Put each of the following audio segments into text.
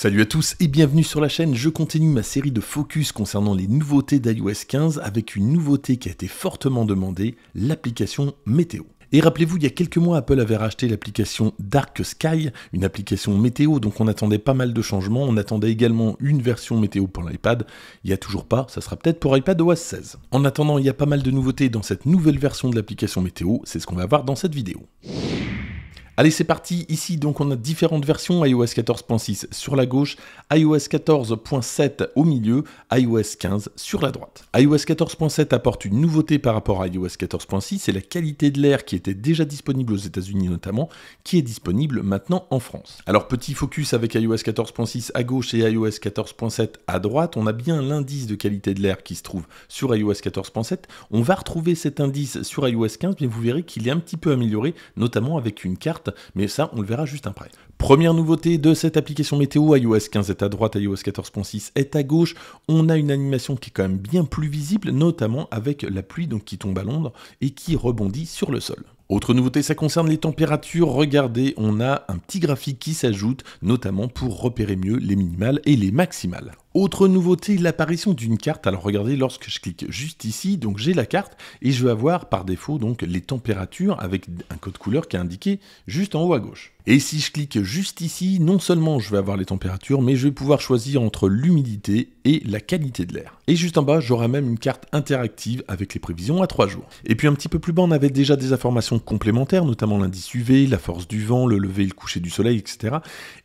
Salut à tous et bienvenue sur la chaîne, je continue ma série de focus concernant les nouveautés d'iOS 15 avec une nouveauté qui a été fortement demandée, l'application météo. Et rappelez-vous, il y a quelques mois, Apple avait racheté l'application Dark Sky, une application météo, donc on attendait pas mal de changements. On attendait également une version météo pour l'iPad. Il n'y a toujours pas, ça sera peut-être pour OS 16. En attendant, il y a pas mal de nouveautés dans cette nouvelle version de l'application météo, c'est ce qu'on va voir dans cette vidéo. Allez, c'est parti. Ici, donc, on a différentes versions iOS 14.6 sur la gauche, iOS 14.7 au milieu, iOS 15 sur la droite. iOS 14.7 apporte une nouveauté par rapport à iOS 14.6, c'est la qualité de l'air qui était déjà disponible aux États-Unis notamment, qui est disponible maintenant en France. Alors, petit focus avec iOS 14.6 à gauche et iOS 14.7 à droite, on a bien l'indice de qualité de l'air qui se trouve sur iOS 14.7. On va retrouver cet indice sur iOS 15, mais vous verrez qu'il est un petit peu amélioré, notamment avec une carte mais ça, on le verra juste après. Première nouveauté de cette application météo, iOS 15 est à droite, iOS 14.6 est à gauche. On a une animation qui est quand même bien plus visible, notamment avec la pluie qui tombe à Londres et qui rebondit sur le sol. Autre nouveauté, ça concerne les températures. Regardez, on a un petit graphique qui s'ajoute, notamment pour repérer mieux les minimales et les maximales. Autre nouveauté, l'apparition d'une carte. Alors regardez, lorsque je clique juste ici, donc j'ai la carte et je vais avoir par défaut donc les températures avec un code couleur qui est indiqué juste en haut à gauche. Et si je clique juste ici, non seulement je vais avoir les températures, mais je vais pouvoir choisir entre l'humidité et la qualité de l'air. Et juste en bas, j'aurai même une carte interactive avec les prévisions à trois jours. Et puis un petit peu plus bas, on avait déjà des informations complémentaires, notamment l'indice UV, la force du vent, le lever et le coucher du soleil, etc.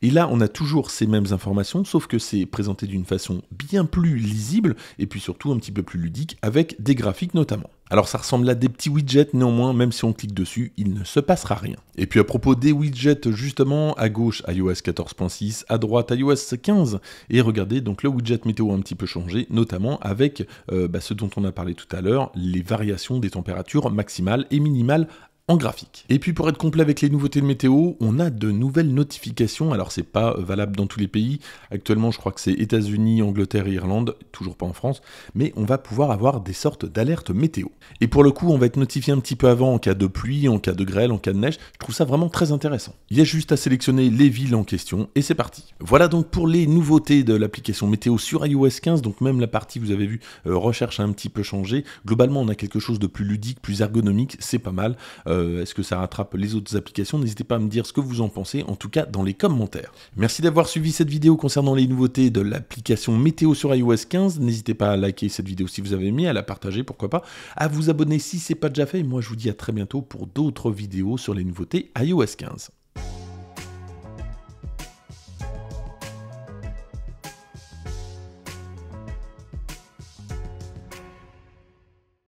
Et là, on a toujours ces mêmes informations, sauf que c'est présenté d'une façon bien plus lisible et puis surtout un petit peu plus ludique, avec des graphiques notamment. Alors ça ressemble à des petits widgets, néanmoins, même si on clique dessus, il ne se passera rien. Et puis à propos des widgets, justement, à gauche iOS 14.6, à droite iOS 15, et regardez, donc le widget météo a un petit peu changé, notamment avec euh, bah, ce dont on a parlé tout à l'heure, les variations des températures maximales et minimales en graphique. Et puis pour être complet avec les nouveautés de météo, on a de nouvelles notifications. Alors c'est pas euh, valable dans tous les pays. Actuellement, je crois que c'est États-Unis, Angleterre Irlande, toujours pas en France, mais on va pouvoir avoir des sortes d'alertes météo. Et pour le coup, on va être notifié un petit peu avant en cas de pluie, en cas de grêle, en cas de neige. Je trouve ça vraiment très intéressant. Il y a juste à sélectionner les villes en question et c'est parti. Voilà donc pour les nouveautés de l'application météo sur iOS 15. Donc même la partie, vous avez vu, euh, recherche a un petit peu changé. Globalement, on a quelque chose de plus ludique, plus ergonomique. C'est pas mal. Euh, est-ce que ça rattrape les autres applications N'hésitez pas à me dire ce que vous en pensez, en tout cas dans les commentaires. Merci d'avoir suivi cette vidéo concernant les nouveautés de l'application météo sur iOS 15. N'hésitez pas à liker cette vidéo si vous avez aimé, à la partager, pourquoi pas vous abonner si ce n'est pas déjà fait. Et moi, je vous dis à très bientôt pour d'autres vidéos sur les nouveautés iOS 15.